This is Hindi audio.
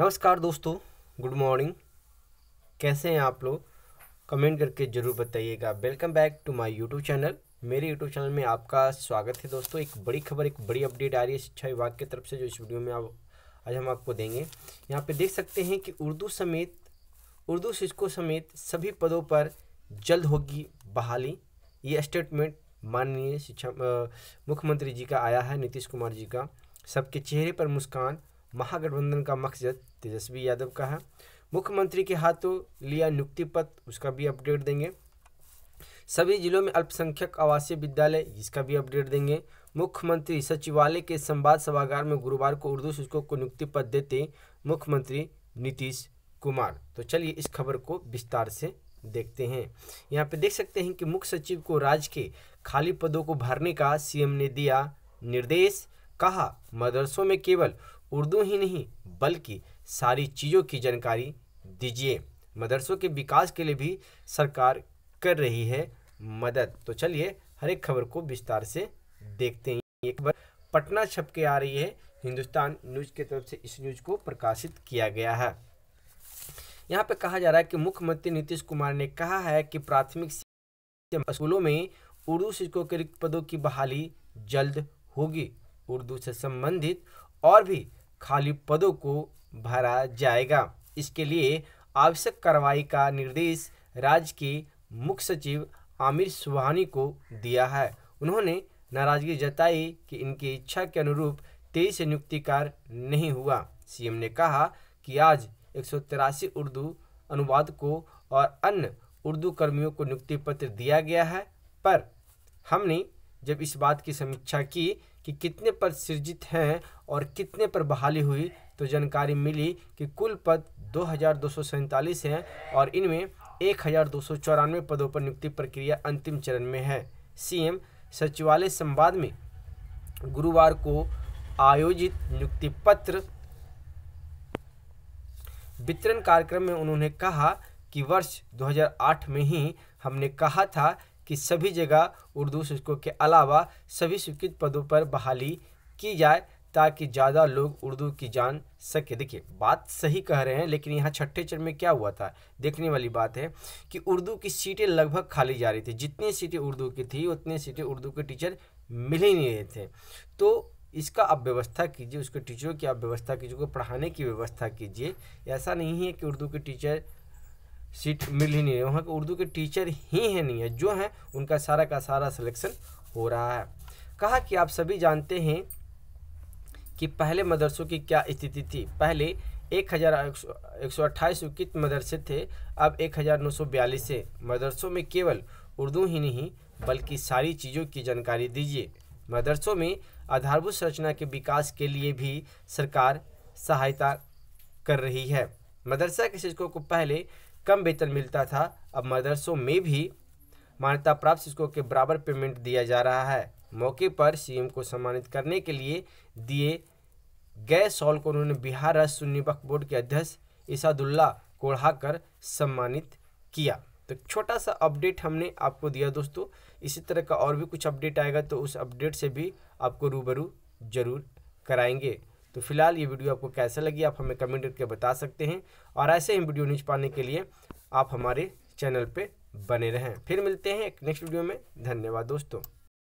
नमस्कार दोस्तों गुड मॉर्निंग कैसे हैं आप लोग कमेंट करके ज़रूर बताइएगा welcome back to my YouTube channel मेरे यूट्यूब चैनल में आपका स्वागत है दोस्तों एक बड़ी खबर एक बड़ी अपडेट आ रही है शिक्षा विभाग की तरफ से जो इस वीडियो में आप आज हम आपको देंगे यहाँ पे देख सकते हैं कि उर्दू समेत उर्दू शिक्षकों समेत सभी पदों पर जल्द होगी बहाली ये स्टेटमेंट माननीय शिक्षा मुख्यमंत्री जी का आया है नीतीश कुमार जी का सबके चेहरे पर मुस्कान महागठबंधन का मकसद तेजस्वी यादव का है मुख्यमंत्री के हाथों लिया नियुक्ति पत्र उसका भी अपडेट देंगे सभी जिलों में अल्पसंख्यक आवासीय विद्यालय इसका भी अपडेट देंगे मुख्यमंत्री सचिवालय के संवाद सभागार में गुरुवार को उर्दू शिक्षकों को नियुक्ति पत्र देते मुख्यमंत्री नीतीश कुमार तो चलिए इस खबर को विस्तार से देखते हैं यहाँ पे देख सकते हैं कि मुख्य सचिव को राज्य के खाली पदों को भरने का सीएम ने दिया निर्देश कहा मदरसों में केवल उर्दू ही नहीं बल्कि सारी चीज़ों की जानकारी दीजिए मदरसों के विकास के लिए भी सरकार कर रही है मदद तो चलिए हर एक खबर को विस्तार से देखते हैं एक बार पटना छप के आ रही है हिंदुस्तान न्यूज की तरफ से इस न्यूज को प्रकाशित किया गया है यहाँ पे कहा जा रहा है कि मुख्यमंत्री नीतीश कुमार ने कहा है कि प्राथमिक स्कूलों में उर्दू शिक्षकों के रिक्त पदों की बहाली जल्द होगी उर्दू से संबंधित और भी खाली पदों को भरा जाएगा इसके लिए आवश्यक कार्रवाई का निर्देश राज्य के मुख्य सचिव आमिर सुहानी को दिया है उन्होंने नाराजगी जताई कि इनकी इच्छा के अनुरूप तेईस से नियुक्ति कार्य नहीं हुआ सीएम ने कहा कि आज एक उर्दू अनुवाद को और अन्य उर्दू कर्मियों को नियुक्ति पत्र दिया गया है पर हमने जब इस बात की समीक्षा की कि कितने पद सृजित हैं और कितने पर बहाली हुई तो जानकारी मिली कि कुल पद दो हैं और इनमें एक पदों पर नियुक्ति प्रक्रिया अंतिम चरण में है सीएम सचिवालय संवाद में गुरुवार को आयोजित नियुक्ति पत्र वितरण कार्यक्रम में उन्होंने कहा कि वर्ष 2008 में ही हमने कहा था कि सभी जगह उर्दू शिक्षकों के अलावा सभी स्वीकृत पदों पर बहाली की जाए ताकि ज़्यादा लोग उर्दू की जान सके देखिए बात सही कह रहे हैं लेकिन यहाँ छठे चरण में क्या हुआ था देखने वाली बात है कि उर्दू की सीटें लगभग खाली जा रही थी जितनी सीटें उर्दू की थी उतनी सीटें उर्दू के टीचर मिल ही नहीं रहे थे तो इसका आप व्यवस्था कीजिए उसके टीचरों की आप व्यवस्था कीजिए उसको पढ़ाने की व्यवस्था कीजिए ऐसा नहीं है कि उर्दू के टीचर सीट मिल ही नहीं रही वहाँ के उर्दू के टीचर ही हैं नहीं है जो हैं उनका सारा का सारा सिलेक्शन हो रहा है कहा कि आप सभी जानते हैं कि पहले मदरसों की क्या स्थिति थी पहले एक हज़ार एक सौ अट्ठाईस उकित मदरसे थे अब एक हज़ार नौ सौ बयालीस है मदरसों में केवल उर्दू ही नहीं बल्कि सारी चीज़ों की जानकारी दीजिए मदरसों में आधारभूत संरचना के विकास के लिए भी सरकार सहायता कर रही है मदरसा के शिक्षकों को पहले कम वेतन मिलता था अब मदरसों में भी मान्यता प्राप्त शिक्षकों के बराबर पेमेंट दिया जा रहा है मौके पर सीएम को सम्मानित करने के लिए दिए गए सॉल को उन्होंने बिहार राज्य सुन्नी वक्फ बोर्ड के अध्यक्ष इसादुल्ला कोढ़ाकर सम्मानित किया तो छोटा सा अपडेट हमने आपको दिया दोस्तों इसी तरह का और भी कुछ अपडेट आएगा तो उस अपडेट से भी आपको रूबरू जरूर कराएंगे तो फिलहाल ये वीडियो आपको कैसा लगी आप हमें कमेंट करके बता सकते हैं और ऐसे ही वीडियो नीच पाने के लिए आप हमारे चैनल पर बने रहें फिर मिलते हैं एक नेक्स्ट वीडियो में धन्यवाद दोस्तों